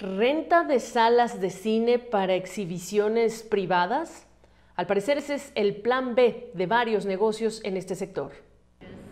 renta de salas de cine para exhibiciones privadas. Al parecer ese es el plan B de varios negocios en este sector.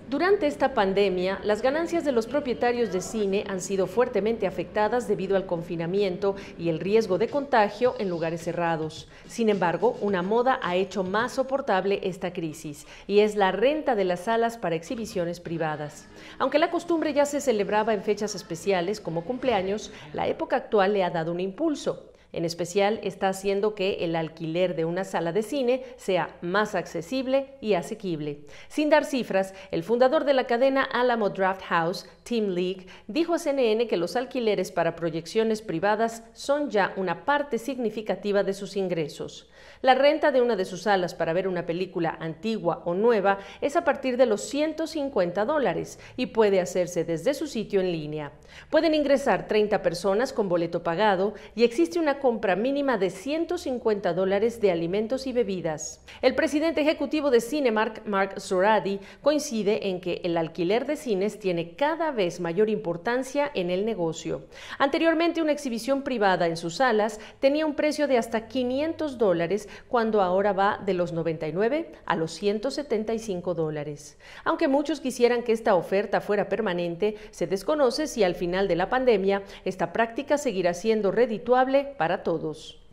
Durante esta pandemia, las ganancias de los propietarios de cine han sido fuertemente afectadas debido al confinamiento y el riesgo de contagio en lugares cerrados. Sin embargo, una moda ha hecho más soportable esta crisis y es la renta de las salas para exhibiciones privadas. Aunque la costumbre ya se celebraba en fechas especiales como cumpleaños, la época actual le ha dado un impulso. En especial está haciendo que el alquiler de una sala de cine sea más accesible y asequible. Sin dar cifras, el fundador de la cadena Alamo Draft House Team League, dijo a CNN que los alquileres para proyecciones privadas son ya una parte significativa de sus ingresos. La renta de una de sus salas para ver una película antigua o nueva es a partir de los 150 dólares y puede hacerse desde su sitio en línea. Pueden ingresar 30 personas con boleto pagado y existe una compra mínima de 150 dólares de alimentos y bebidas. El presidente ejecutivo de Cinemark, Mark Zoradi, coincide en que el alquiler de cines tiene cada vez mayor importancia en el negocio. Anteriormente una exhibición privada en sus salas tenía un precio de hasta 500 dólares cuando ahora va de los 99 a los 175 dólares. Aunque muchos quisieran que esta oferta fuera permanente, se desconoce si al final de la pandemia esta práctica seguirá siendo redituable para todos.